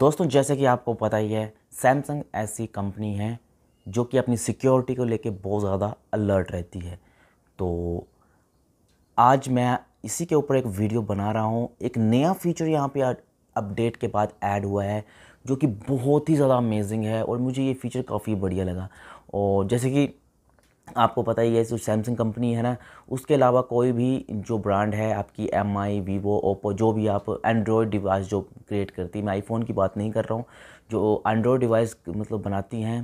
दोस्तों जैसे कि आपको पता ही है सैमसंग ऐसी कंपनी है जो कि अपनी सिक्योरिटी को लेके बहुत ज़्यादा अलर्ट रहती है तो आज मैं इसी के ऊपर एक वीडियो बना रहा हूँ एक नया फीचर यहाँ पे अपडेट के बाद ऐड हुआ है जो कि बहुत ही ज़्यादा अमेजिंग है और मुझे ये फीचर काफ़ी बढ़िया लगा और जैसे कि आपको पता ही है जो सैमसंग कंपनी है ना उसके अलावा कोई भी जो ब्रांड है आपकी एम आई वीवो ओप्पो जो भी आप एंड्रॉयड डिवाइस जो क्रिएट करती है मैं आईफोन की बात नहीं कर रहा हूँ जो एंड्रॉयड डिवाइस मतलब बनाती हैं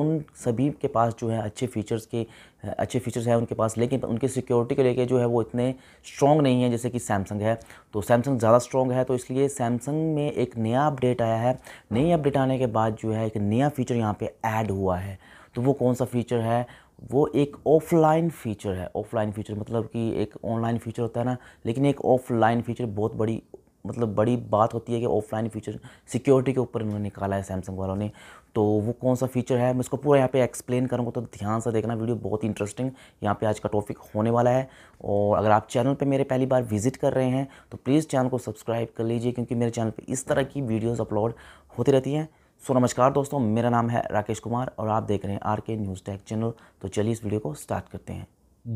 उन सभी के पास जो है अच्छे फीचर्स के अच्छे फीचर्स हैं उनके पास लेकिन उनके सिक्योरिटी को लेके जो है वो इतने स्ट्रॉन्ग नहीं है जैसे कि सैमसंग है तो सैमसंग ज़्यादा स्ट्रॉन्ग है तो इसलिए सैमसंग में एक नया अपडेट आया है नई अपडेट आने के बाद जो है एक नया फीचर यहाँ पर ऐड हुआ है तो वो कौन सा फीचर है वो एक ऑफलाइन फीचर है ऑफलाइन फीचर मतलब कि एक ऑनलाइन फीचर होता है ना लेकिन एक ऑफलाइन फीचर बहुत बड़ी मतलब बड़ी बात होती है कि ऑफलाइन फीचर सिक्योरिटी के ऊपर इन्होंने निकाला है सैमसंग वालों ने तो वो कौन सा फीचर है मैं इसको पूरा यहाँ पे एक्सप्लेन करूँगा तो ध्यान से देखना वीडियो बहुत इंटरेस्टिंग यहाँ पे आज का टॉपिक होने वाला है और अगर आप चैनल पे मेरे पहली बार विजिट कर रहे हैं तो प्लीज़ चैनल को सब्सक्राइब कर लीजिए क्योंकि मेरे चैनल पर इस तरह की वीडियोज़ अपलोड होती रहती हैं सो नमस्कार दोस्तों मेरा नाम है राकेश कुमार और आप देख रहे हैं आर के न्यूज़ टैक चैनल तो चलिए इस वीडियो को स्टार्ट करते हैं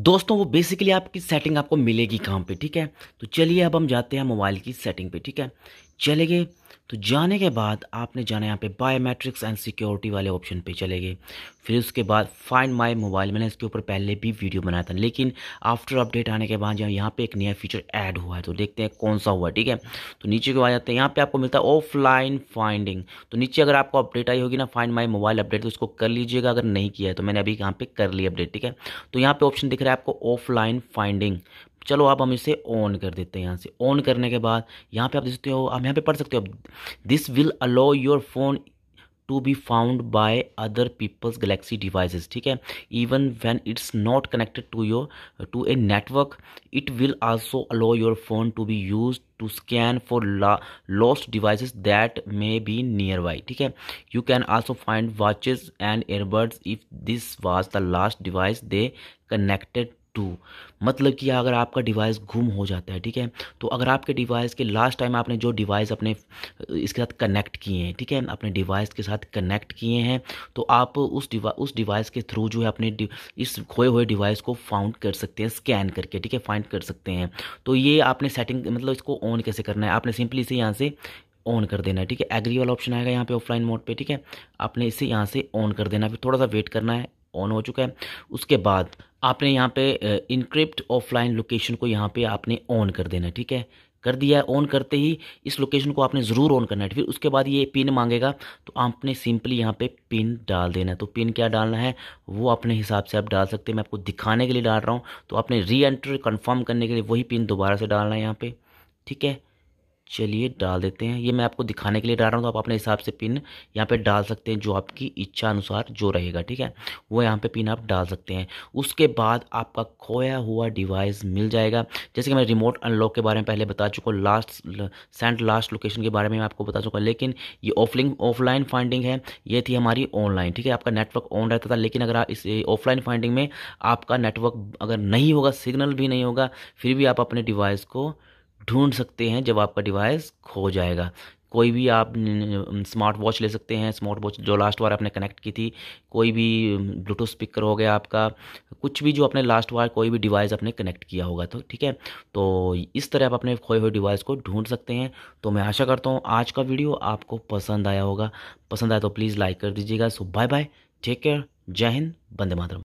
दोस्तों वो बेसिकली आपकी सेटिंग आपको मिलेगी कहाँ पे ठीक है तो चलिए अब हम जाते हैं मोबाइल की सेटिंग पे ठीक है चले गए तो जाने के बाद आपने जाना यहाँ पे बायोमेट्रिक्स एंड सिक्योरिटी वाले ऑप्शन पे चले गए फिर उसके बाद फाइंड माय मोबाइल मैंने इसके ऊपर पहले भी वीडियो बनाया था लेकिन आफ्टर अपडेट आने के बाद यहाँ पे एक नया फीचर ऐड हुआ है तो देखते हैं कौन सा हुआ ठीक है तो नीचे को आ जाते हैं यहाँ पर आपको मिलता है ऑफलाइन फाइंडिंग तो नीचे अगर आपको अपडेट आई होगी ना फाइंड माई मोबाइल अपडेट तो उसको कर लीजिएगा अगर नहीं किया है तो मैंने अभी यहाँ पर कर ली अपडेट ठीक है तो यहाँ पर ऑप्शन दिख रहा है आपको ऑफलाइन फाइंडिंग चलो आप हम इसे ऑन कर देते हैं यहाँ से ऑन करने के बाद यहाँ पे आप देख सकते हो आप यहाँ पे पढ़ सकते हो this will allow your phone to be found by other people's Galaxy devices ठीक है even when it's not connected to your to a network it will also allow your phone to be use to scan for lost devices that may be nearby ठीक है you can also find watches and earbuds if this was the last device they connected to मतलब कि अगर आपका device गुम हो जाता है ठीक है तो अगर आपके डिवाइस के लास्ट टाइम आपने जो डिवाइस अपने इसके साथ कनेक्ट किए हैं ठीक है अपने डिवाइस के साथ कनेक्ट किए हैं तो आप उस डिवा उस डिवाइस के थ्रू जो है अपने इस खोए हुए डिवाइस को फाउंड कर सकते हैं स्कैन करके ठीक है फाइंड कर सकते हैं तो ये आपने सेटिंग मतलब इसको ऑन कैसे करना है आपने सिंपली इसे यहाँ से ऑन कर देना है ठीक है एग्री वाला ऑप्शन आएगा यहाँ पे ऑफलाइन मोड पे ठीक है आपने इसे यहाँ से ऑन कर देना फिर थोड़ा सा वेट करना है ऑन हो चुका है उसके बाद आपने यहाँ पे इनक्रिप्ट ऑफलाइन लोकेशन को यहाँ पे आपने ऑन कर देना ठीक है कर दिया है ऑन करते ही इस लोकेशन को आपने ज़रूर ऑन करना है फिर उसके बाद ये पिन मांगेगा तो आपने सिंपली यहाँ पे पिन डाल देना है तो पिन क्या डालना है वो अपने हिसाब से आप डाल सकते हैं मैं आपको दिखाने के लिए डाल रहा हूँ तो आपने री एंट्री कन्फर्म करने के लिए वही पिन दोबारा से डालना है यहाँ पर ठीक है चलिए डाल देते हैं ये मैं आपको दिखाने के लिए डाल रहा हूँ तो आप अपने हिसाब से पिन यहाँ पे डाल सकते हैं जो आपकी इच्छा अनुसार जो रहेगा ठीक है वो यहाँ पे पिन आप डाल सकते हैं उसके बाद आपका खोया हुआ डिवाइस मिल जाएगा जैसे कि मैं रिमोट अनलॉक के बारे में पहले बता चुका हूँ लास्ट सेंड लास्ट लोकेशन के बारे में मैं आपको बता चुका लेकिन ये ऑफलिंग ऑफलाइन फाइंडिंग है ये थी हमारी ऑनलाइन ठीक है आपका नेटवर्क ऑन रहता था लेकिन अगर इस ऑफलाइन फाइंडिंग में आपका नेटवर्क अगर नहीं होगा सिग्नल भी नहीं होगा फिर भी आप अपने डिवाइस को ढूंढ सकते हैं जब आपका डिवाइस खो जाएगा कोई भी आप स्मार्ट वॉच ले सकते हैं स्मार्ट वॉच जो लास्ट बार आपने कनेक्ट की थी कोई भी ब्लूटूथ स्पीकर हो गया आपका कुछ भी जो आपने लास्ट बार कोई भी डिवाइस आपने कनेक्ट किया होगा तो ठीक है तो इस तरह आप अपने खोए हुए डिवाइस को ढूंढ सकते हैं तो मैं आशा करता हूँ आज का वीडियो आपको पसंद आया होगा पसंद आया तो प्लीज़ लाइक कर दीजिएगा so bye bye take care जय हिंद बंदे मातरम